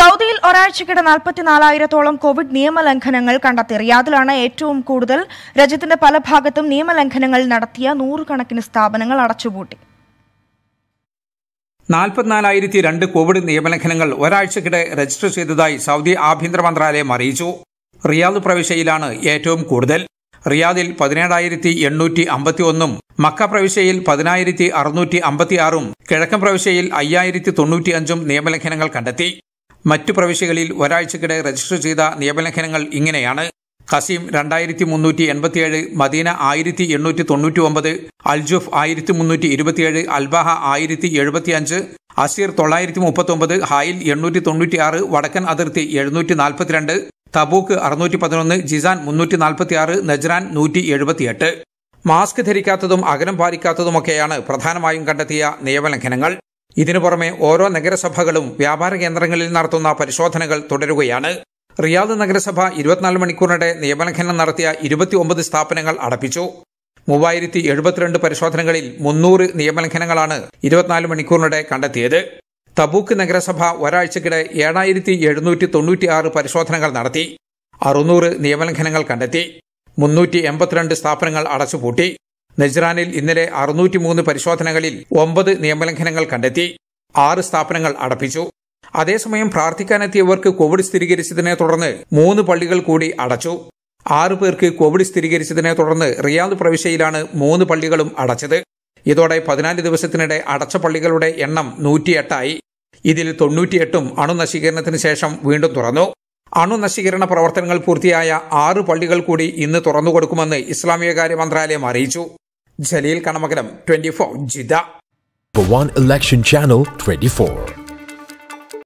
സൗദിയിൽ ഒരാഴ്ചക്കിടെ നാൽപ്പത്തിനാലായിരത്തോളം കോവിഡ് നിയമലംഘനങ്ങൾ കണ്ടെത്തി റിയാദിലാണ് ഏറ്റവും കൂടുതൽ രാജ്യത്തിന്റെ പല ഭാഗത്തും നിയമലംഘനങ്ങൾ നടത്തിയ നൂറുകണക്കിന് സ്ഥാപനങ്ങൾ അടച്ചുപൂട്ടി നാൽപ്പത്തിനാലായിരത്തി രണ്ട് കോവിഡ് നിയമലംഘനങ്ങൾ ഒരാഴ്ചക്കിടെ രജിസ്റ്റർ ചെയ്തതായി സൗദി ആഭ്യന്തര മന്ത്രാലയം അറിയിച്ചു റിയാദ് പ്രവിശ്യയിലാണ് ഏറ്റവും കൂടുതൽ റിയാദിൽ പതിനേഴായിരത്തി എണ്ണൂറ്റി അമ്പത്തി ഒന്നും മക്ക പ്രവിശ്യയിൽ പതിനായിരത്തി അറുന്നൂറ്റി അമ്പത്തിയാറും കിഴക്കൻ പ്രവിശ്യയിൽ അയ്യായിരത്തി തൊണ്ണൂറ്റിയഞ്ചും നിയമലംഘനങ്ങൾ കണ്ടെത്തി മറ്റു പ്രവിശ്യകളിൽ ഒരാഴ്ചക്കിടെ രജിസ്റ്റർ ചെയ്ത നിയമലംഘനങ്ങൾ ഇങ്ങനെയാണ് കസീം രണ്ടായിരത്തി മുന്നൂറ്റി എൺപത്തിയേഴ് മദീന ആയിരത്തി എണ്ണൂറ്റി തൊണ്ണൂറ്റി ഒമ്പത് അൽജുഫ് ആയിരത്തി മുന്നൂറ്റി ഇരുപത്തിയേഴ് അൽബാഹ ആയിരത്തി എഴുപത്തിയഞ്ച് അസീർ തൊള്ളായിരത്തി മുപ്പത്തി ഒമ്പത് ഹായിൽ എണ്ണൂറ്റി തൊണ്ണൂറ്റി ആറ് വടക്കൻ അതിർത്തി എഴുന്നൂറ്റി നാൽപ്പത്തിരണ്ട് തബൂക്ക് അറുന്നൂറ്റി പതിനൊന്ന് ജിസാൻ മുന്നൂറ്റി നാൽപ്പത്തിയാറ് നജ്രാൻ നൂറ്റി എഴുപത്തിയെട്ട് മാസ്ക് ധരിക്കാത്തതും അകലം പാലിക്കാത്തതുമൊക്കെയാണ് പ്രധാനമായും കണ്ടെത്തിയ നിയമലംഘനങ്ങൾ ഇതിനു പുറമെ ഓരോ നഗരസഭകളും വ്യാപാര കേന്ദ്രങ്ങളിൽ നടത്തുന്ന പരിശോധനകൾ തുടരുകയാണ് റിയാദ് നഗരസഭ ഇരുപത്തിനാല് മണിക്കൂറിനിടെ നിയമലംഘനം നടത്തിയ ഇരുപത്തിയൊമ്പത് സ്ഥാപനങ്ങൾ അടപ്പിച്ചു മൂവായിരത്തി എഴുപത്തിരണ്ട് പരിശോധനകളിൽ മുന്നൂറ് നിയമലംഘനങ്ങളാണ് ഇരുപത്തിനാല് മണിക്കൂറിനിടെ കണ്ടെത്തിയത് തബൂക്ക് നഗരസഭ ഒരാഴ്ചക്കിടെ ഏഴായിരത്തി എഴുന്നൂറ്റി തൊണ്ണൂറ്റിയാറ് പരിശോധനകൾ നടത്തി അറുന്നൂറ് നിയമലംഘനങ്ങൾ കണ്ടെത്തി മുന്നൂറ്റി എൺപത്തിരണ്ട് സ്ഥാപനങ്ങൾ അടച്ചുപൂട്ടി നജ്റാനിൽ ഇന്നലെ അറുന്നൂറ്റിമൂന്ന് പരിശോധനകളിൽ ഒമ്പത് നിയമലംഘനങ്ങൾ കണ്ടെത്തി ആറ് സ്ഥാപനങ്ങൾ അടപ്പിച്ചു അതേസമയം പ്രാർത്ഥിക്കാനെത്തിയവർക്ക് കോവിഡ് സ്ഥിരീകരിച്ചതിനെ തുടർന്ന് മൂന്ന് പള്ളികൾ കൂടി അടച്ചു ആറു പേർക്ക് കോവിഡ് സ്ഥിരീകരിച്ചതിനെ തുടർന്ന് റിയാദ് പ്രവിശ്യയിലാണ് മൂന്ന് പള്ളികളും അടച്ചത് ഇതോടെ പതിനാല് ദിവസത്തിനിടെ അടച്ച പള്ളികളുടെ എണ്ണം നൂറ്റിയെട്ടായി ഇതിൽ തൊണ്ണൂറ്റിയെട്ടും അണുനശീകരണത്തിന് ശേഷം വീണ്ടും തുറന്നു അണുനശീകരണ പ്രവർത്തനങ്ങൾ പൂർത്തിയായ ആറ് പള്ളികൾ കൂടി ഇന്ന് തുറന്നുകൊടുക്കുമെന്ന് ഇസ്ലാമികകാര്യ മന്ത്രാലയം അറിയിച്ചു ജലീൽ കണമകരം ട്വന്റി ഫോർ ജിത വൺ ഇലക്ഷൻ ചാനൽ ട്വന്റി